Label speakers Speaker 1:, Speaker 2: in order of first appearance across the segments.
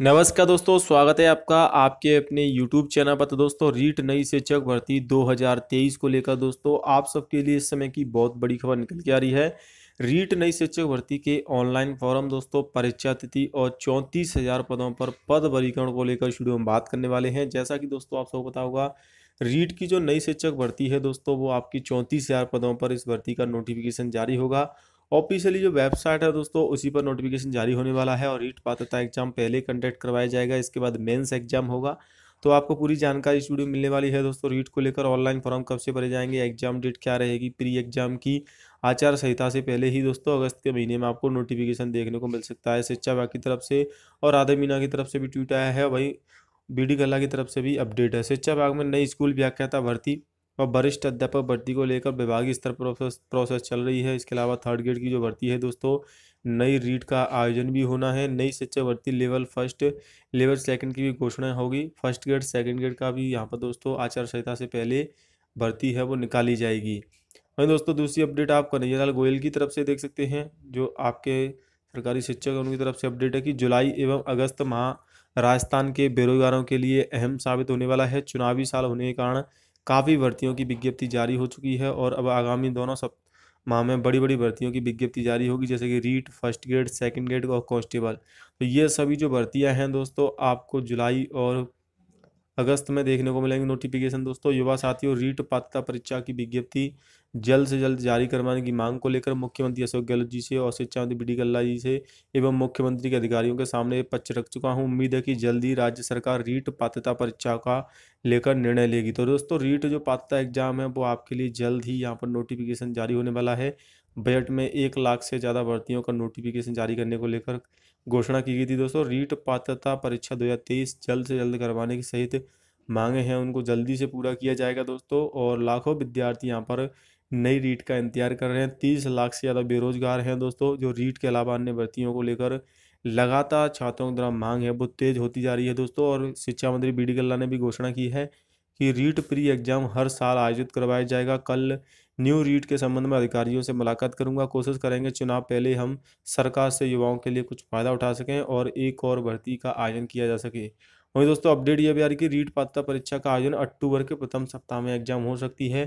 Speaker 1: नमस्कार दोस्तों स्वागत है आपका आपके अपने यूट्यूब चैनल पर तो दोस्तों रीट नई शिक्षक भर्ती 2023 को लेकर दोस्तों आप सबके लिए इस समय की बहुत बड़ी खबर निकल के आ रही है रीट नई शिक्षक भर्ती के ऑनलाइन फॉर्म दोस्तों परीक्षा तिथि और चौंतीस हज़ार पदों पर पद वर्गीकरण को लेकर शुरू में बात करने वाले हैं जैसा कि दोस्तों आप सबको पता होगा रीट की जो नई शिक्षक भर्ती है दोस्तों वो आपकी चौंतीस हज़ार पदों पर इस भर्ती का नोटिफिकेशन जारी होगा ऑफिशियली जो वेबसाइट है दोस्तों उसी पर नोटिफिकेशन जारी होने वाला है और रीट पात्रता एग्जाम पहले कंडक्ट करवाया जाएगा इसके बाद मेंस एग्जाम होगा तो आपको पूरी जानकारी इस वीडियो मिलने वाली है दोस्तों रीट को लेकर ऑनलाइन फॉर्म कब से भरे जाएंगे एग्जाम डेट क्या रहेगी प्री एग्जाम की आचार संहिता से पहले ही दोस्तों अगस्त के महीने में आपको नोटिफिकेशन देखने को मिल सकता है शिक्षा विभाग की तरफ से और आधे मीना की तरफ से भी ट्वीट आया है वहीं बी डी कला की तरफ से भी अपडेट है शिक्षा विभाग में नई स्कूल व्याख्याता भर्ती और वरिष्ठ अध्यापक भर्ती को लेकर विभागीय स्तर प्रोसेस प्रोसेस चल रही है इसके अलावा थर्ड ग्रेड की जो भर्ती है दोस्तों नई रीट का आयोजन भी होना है नई शिक्षा भर्ती लेवल फर्स्ट लेवल सेकंड की भी घोषणा होगी फर्स्ट ग्रेड सेकंड ग्रेड का भी यहाँ पर दोस्तों आचार संहिता से पहले भर्ती है वो निकाली जाएगी वहीं दोस्तों दूसरी अपडेट आप कन्हैयालाल गोयल की तरफ से देख सकते हैं जो आपके सरकारी शिक्षक उनकी तरफ से अपडेट है कि जुलाई एवं अगस्त माह राजस्थान के बेरोजगारों के लिए अहम साबित होने वाला है चुनावी साल होने के कारण काफ़ी भर्तियों की विज्ञप्ति जारी हो चुकी है और अब आगामी दोनों सप्ताह माह में बड़ी बड़ी भर्तियों की विज्ञप्ति जारी होगी जैसे कि REET first grade second grade और कांस्टेबल तो ये सभी जो भर्तियां हैं दोस्तों आपको जुलाई और अगस्त में देखने को मिलेंगे नोटिफिकेशन दोस्तों युवा साथियों रीट पात्रता परीक्षा की विज्ञप्ति जल्द से जल्द जारी करवाने की मांग को लेकर मुख्यमंत्री अशोक गहलोत जी से और शिक्षा मंत्री बी डी कल्ला जी से एवं मुख्यमंत्री के अधिकारियों के सामने पक्ष रख चुका हूं उम्मीद है कि जल्द ही राज्य सरकार रीट पात्रता परीक्षा का लेकर निर्णय लेगी तो दोस्तों रीट जो पात्रता एग्जाम है वो आपके लिए जल्द ही यहाँ पर नोटिफिकेशन जारी होने वाला है बजट में एक लाख से ज़्यादा भर्तियों का नोटिफिकेशन जारी करने को लेकर घोषणा की गई थी दोस्तों रीट पात्रता परीक्षा दो जल्द से जल्द करवाने की सहित मांगे हैं उनको जल्दी से पूरा किया जाएगा दोस्तों और लाखों विद्यार्थी यहाँ पर नई रीट का इंतजार कर रहे हैं तीस लाख से ज़्यादा बेरोजगार हैं दोस्तों जो रीट के अलावा अन्य भर्तियों को लेकर लगातार छात्रों के द्वारा मांग है वो तेज़ होती जा रही है दोस्तों और शिक्षा मंत्री बी डी गल्ला ने भी घोषणा की है कि रीट प्री एग्जाम हर साल आयोजित करवाया जाएगा कल न्यू रीड के संबंध में अधिकारियों से मुलाकात करूंगा कोशिश करेंगे चुनाव पहले हम सरकार से युवाओं के लिए कुछ फ़ायदा उठा सकें और एक और भर्ती का आयोजन किया जा सके वहीं दोस्तों अपडेट ये रही की रीट पात्रता परीक्षा का आयोजन अक्टूबर के प्रथम सप्ताह में एग्जाम हो सकती है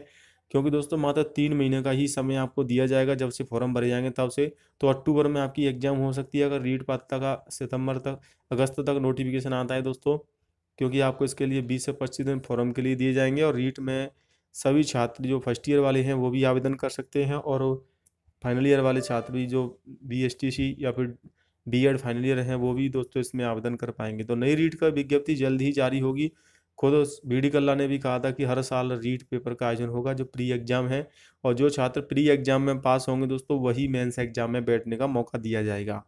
Speaker 1: क्योंकि दोस्तों मात्र तीन महीने का ही समय आपको दिया जाएगा जब से फॉर्म भरे जाएंगे तब से तो अक्टूबर में आपकी एग्जाम हो सकती है अगर रीट पात्रता का सितंबर तक अगस्त तक नोटिफिकेशन आता है दोस्तों क्योंकि आपको इसके लिए बीस से पच्चीस दिन फॉर्म के लिए दिए जाएंगे और रीट में सभी छात्र जो फर्स्ट ईयर वाले हैं वो भी आवेदन कर सकते हैं और फाइनल ईयर वाले छात्र भी जो बी एस टी सी या फिर बी एड फाइनल ईयर हैं वो भी दोस्तों इसमें आवेदन कर पाएंगे तो नई रीट का विज्ञप्ति जल्द ही जारी होगी खुद बी डी कल्ला ने भी कहा था कि हर साल रीट पेपर का आयोजन होगा जो प्री एग्जाम है और जो छात्र प्री एग्जाम में पास होंगे दोस्तों वही मेंस एग्जाम में बैठने का मौका दिया जाएगा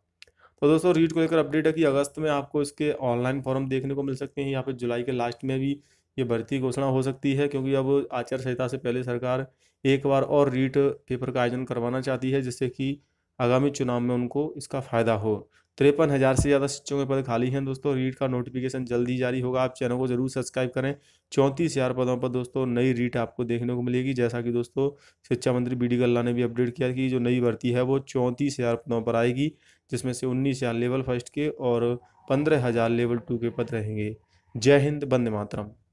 Speaker 1: तो दोस्तों रीट को लेकर अपडेट है कि अगस्त में आपको इसके ऑनलाइन फॉर्म देखने को मिल सकते हैं या फिर जुलाई के लास्ट में भी ये भर्ती घोषणा हो सकती है क्योंकि अब आचार संहिता से पहले सरकार एक बार और रीट पेपर का आयोजन करवाना चाहती है जिससे कि आगामी चुनाव में उनको इसका फ़ायदा हो तिरपन हज़ार से ज़्यादा शिक्षकों के पद खाली हैं दोस्तों रीट का नोटिफिकेशन जल्दी जारी होगा आप चैनल को जरूर सब्सक्राइब करें चौंतीस हज़ार पदों पर दोस्तों नई रीट आपको देखने को मिलेगी जैसा कि दोस्तों शिक्षा मंत्री बी डी गल्ला ने भी अपडेट किया कि जो नई भर्ती है वो चौंतीस हज़ार पदों पर आएगी जिसमें से उन्नीस हज़ार लेवल फर्स्ट के और पंद्रह हज़ार लेवल टू के पद रहेंगे जय हिंद बंदे मातरम